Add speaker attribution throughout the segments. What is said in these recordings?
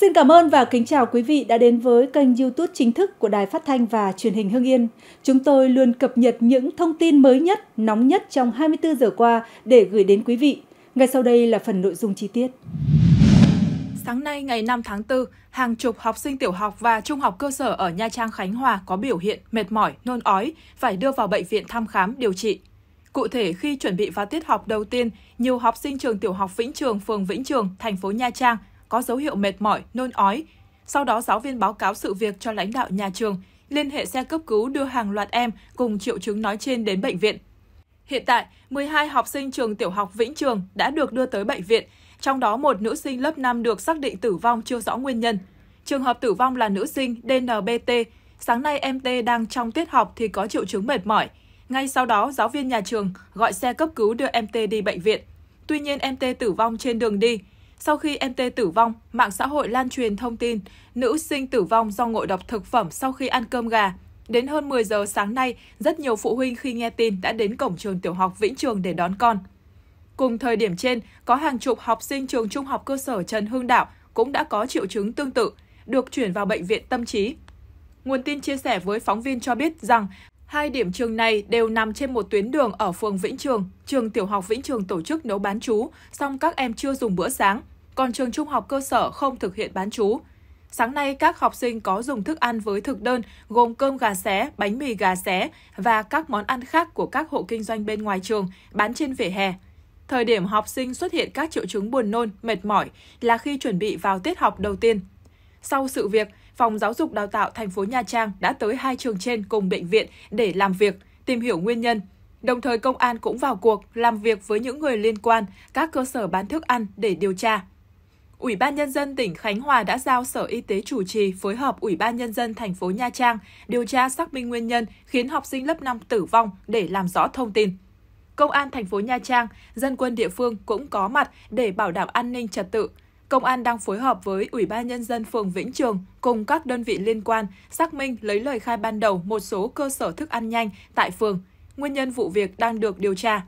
Speaker 1: Xin cảm ơn và kính chào quý vị đã đến với kênh YouTube chính thức của Đài Phát thanh và Truyền hình Hưng Yên. Chúng tôi luôn cập nhật những thông tin mới nhất, nóng nhất trong 24 giờ qua để gửi đến quý vị. Ngay sau đây là phần nội dung chi tiết.
Speaker 2: Sáng nay ngày 5 tháng 4, hàng chục học sinh tiểu học và trung học cơ sở ở Nha Trang Khánh Hòa có biểu hiện mệt mỏi, nôn ói, phải đưa vào bệnh viện thăm khám điều trị. Cụ thể, khi chuẩn bị vào tiết học đầu tiên, nhiều học sinh trường tiểu học Vĩnh Trường, phường Vĩnh Trường, thành phố Nha Trang có dấu hiệu mệt mỏi, nôn ói. Sau đó giáo viên báo cáo sự việc cho lãnh đạo nhà trường, liên hệ xe cấp cứu đưa hàng loạt em cùng triệu chứng nói trên đến bệnh viện. Hiện tại, 12 học sinh trường tiểu học Vĩnh Trường đã được đưa tới bệnh viện, trong đó một nữ sinh lớp 5 được xác định tử vong chưa rõ nguyên nhân. Trường hợp tử vong là nữ sinh DNBT. Sáng nay em T đang trong tiết học thì có triệu chứng mệt mỏi. Ngay sau đó, giáo viên nhà trường gọi xe cấp cứu đưa em T đi bệnh viện. Tuy nhiên, em T tử vong trên đường đi. Sau khi em MT tử vong, mạng xã hội lan truyền thông tin nữ sinh tử vong do ngộ độc thực phẩm sau khi ăn cơm gà. Đến hơn 10 giờ sáng nay, rất nhiều phụ huynh khi nghe tin đã đến cổng trường tiểu học Vĩnh Trường để đón con. Cùng thời điểm trên, có hàng chục học sinh trường trung học cơ sở Trần Hưng Đạo cũng đã có triệu chứng tương tự, được chuyển vào bệnh viện tâm trí. Nguồn tin chia sẻ với phóng viên cho biết rằng hai điểm trường này đều nằm trên một tuyến đường ở phường Vĩnh Trường. Trường tiểu học Vĩnh Trường tổ chức nấu bán chú, song các em chưa dùng bữa sáng còn trường trung học cơ sở không thực hiện bán chú. Sáng nay, các học sinh có dùng thức ăn với thực đơn gồm cơm gà xé, bánh mì gà xé và các món ăn khác của các hộ kinh doanh bên ngoài trường bán trên vỉa hè. Thời điểm học sinh xuất hiện các triệu chứng buồn nôn, mệt mỏi là khi chuẩn bị vào tiết học đầu tiên. Sau sự việc, Phòng Giáo dục Đào tạo thành phố Nha Trang đã tới hai trường trên cùng bệnh viện để làm việc, tìm hiểu nguyên nhân. Đồng thời công an cũng vào cuộc làm việc với những người liên quan, các cơ sở bán thức ăn để điều tra. Ủy ban Nhân dân tỉnh Khánh Hòa đã giao Sở Y tế chủ trì phối hợp Ủy ban Nhân dân thành phố Nha Trang điều tra xác minh nguyên nhân khiến học sinh lớp 5 tử vong để làm rõ thông tin. Công an thành phố Nha Trang, dân quân địa phương cũng có mặt để bảo đảm an ninh trật tự. Công an đang phối hợp với Ủy ban Nhân dân phường Vĩnh Trường cùng các đơn vị liên quan xác minh lấy lời khai ban đầu một số cơ sở thức ăn nhanh tại phường. Nguyên nhân vụ việc đang được điều tra.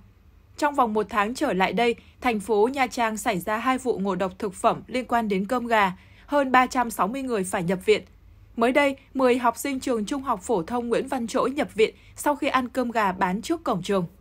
Speaker 2: Trong vòng một tháng trở lại đây, thành phố Nha Trang xảy ra hai vụ ngộ độc thực phẩm liên quan đến cơm gà, hơn 360 người phải nhập viện. Mới đây, 10 học sinh trường Trung học phổ thông Nguyễn Văn Trỗi nhập viện sau khi ăn cơm gà bán trước cổng trường.